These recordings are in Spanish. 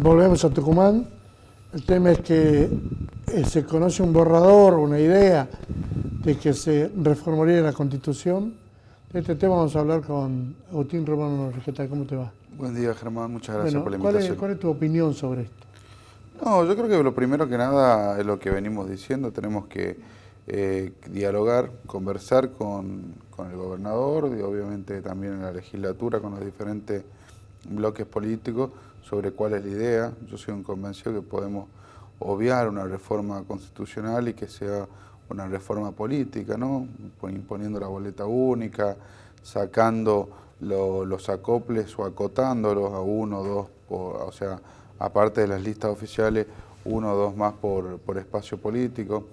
volvemos a Tucumán, el tema es que eh, se conoce un borrador, una idea de que se reformaría la Constitución. De este tema vamos a hablar con Otín Romano Riqueta, ¿Cómo te va? Buen día, Germán. Muchas gracias por la invitación. ¿cuál es, tu opinión sobre esto? No, yo creo que lo primero que nada es lo que venimos diciendo. Tenemos que eh, dialogar, conversar con, con el gobernador y obviamente también en la legislatura, con los diferentes bloques políticos sobre cuál es la idea. Yo soy un convencido que podemos obviar una reforma constitucional y que sea una reforma política, ¿no? imponiendo la boleta única, sacando los acoples o acotándolos a uno o dos, por, o sea, aparte de las listas oficiales, uno o dos más por, espacio político.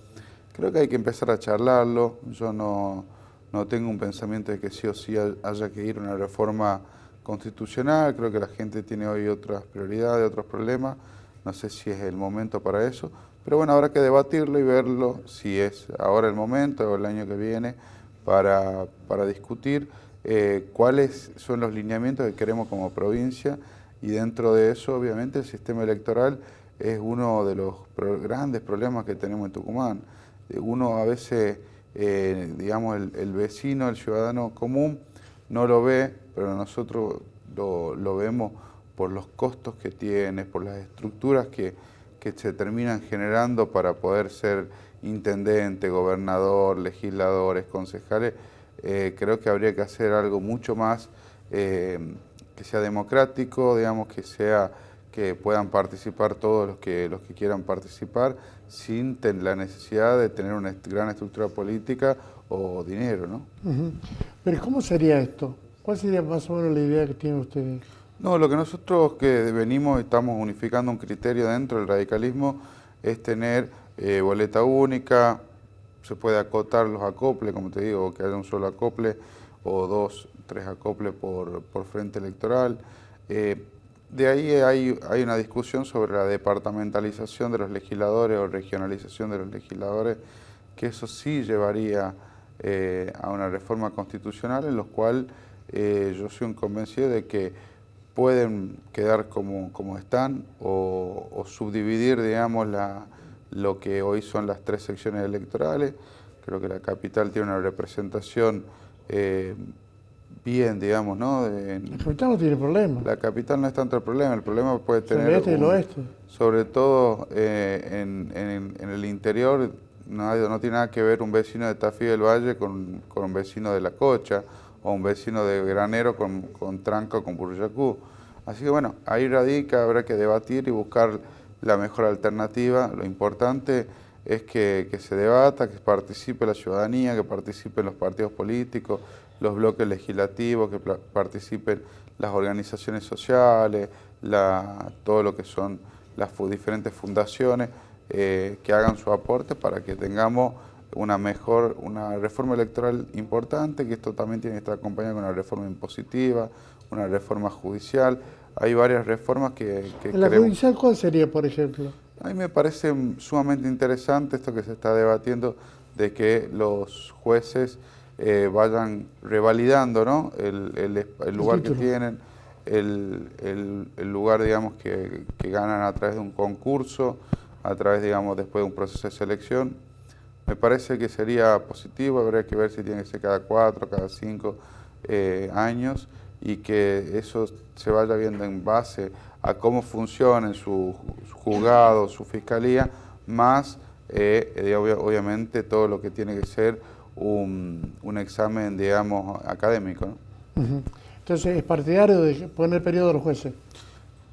Creo que hay que empezar a charlarlo. Yo no, no tengo un pensamiento de que sí o sí haya que ir a una reforma constitucional, creo que la gente tiene hoy otras prioridades, otros problemas, no sé si es el momento para eso, pero bueno, habrá que debatirlo y verlo si es ahora el momento o el año que viene para, para discutir eh, cuáles son los lineamientos que queremos como provincia y dentro de eso, obviamente, el sistema electoral es uno de los grandes problemas que tenemos en Tucumán. Eh, uno a veces, eh, digamos, el vecino, el ciudadano común, no lo ve, pero nosotros lo, vemos por los costos que tiene, por las estructuras que, se terminan generando para poder ser intendente, gobernador, legisladores, concejales, eh, creo que habría que hacer algo mucho más eh, que sea democrático, digamos, que sea que puedan participar todos los que, los que quieran participar sin la necesidad de tener una gran estructura política o dinero, ¿no? Pero ¿cómo sería esto? ¿Cuál sería más o menos la idea que tiene usted? No, lo que nosotros que venimos, estamos unificando un criterio dentro del radicalismo, es tener eh, boleta única, se puede acotar los acoples, como te digo, que haya un solo acople o dos, tres acoples por, frente electoral. Eh, de ahí hay, hay, una discusión sobre la departamentalización de los legisladores o regionalización de los legisladores, que eso sí llevaría eh, a una reforma constitucional en los cual eh, yo soy un convencido de que pueden quedar como, como están o, subdividir, digamos, la, lo que hoy son las tres secciones electorales. Creo que la capital tiene una representación eh, bien, digamos, ¿no? De, la capital no tiene problema. La capital no es tanto el problema, el problema puede tener... Este sobre todo en, en, el interior no, tiene nada que ver un vecino de Tafí del Valle con, un vecino de La Cocha o un vecino de Granero con, con Tranca o con Buruyacú. Así que bueno, ahí radica, habrá que debatir y buscar la mejor alternativa. Lo importante es que, que, se debata, que participe la ciudadanía, que participen los partidos políticos, los bloques legislativos, que participen las organizaciones sociales, la, todo lo que son las diferentes fundaciones. Eh, que hagan su aporte para que tengamos una mejor, una reforma electoral importante, que esto también tiene que estar acompañado con una reforma impositiva, una reforma judicial. Hay varias reformas que... que ¿La judicial cuál sería, por ejemplo? A mí me parece sumamente interesante esto que se está debatiendo de que los jueces eh, vayan revalidando ¿no? el, lugar que tienen, el, lugar digamos que, que ganan a través de un concurso, a través, digamos, después de un proceso de selección. Me parece que sería positivo, habría que ver si tiene que ser cada cuatro, cada cinco eh, años y que eso se vaya viendo en base a cómo funciona en su, juzgado, su fiscalía, más eh, eh, obviamente todo lo que tiene que ser un, examen, digamos, académico. Entonces, ¿es partidario de poner periodo a los jueces?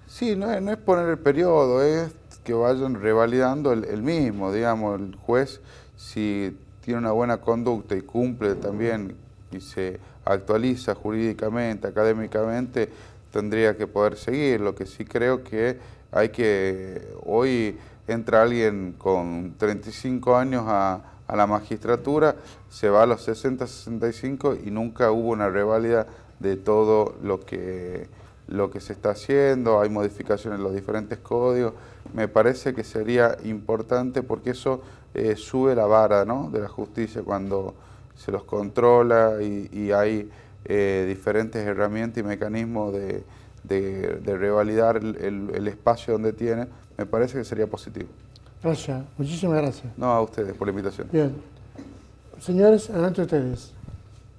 Sí, no es, no es poner el periodo, es que vayan revalidando el, mismo, digamos, el juez si tiene una buena conducta y cumple también y se actualiza jurídicamente, académicamente, tendría que poder seguir. Lo que sí creo que hay que, hoy entra alguien con 35 años a, a la magistratura, se va a los 60, 65 y nunca hubo una revalida de todo lo que lo que se está haciendo, hay modificaciones en los diferentes códigos, me parece que sería importante porque eso eh, sube la vara de la justicia cuando se los controla y, hay eh, diferentes herramientas y mecanismos de, revalidar el, espacio donde tiene, me parece que sería positivo. Gracias, muchísimas gracias. No, a ustedes por la invitación. Bien. Señores, adelante ustedes.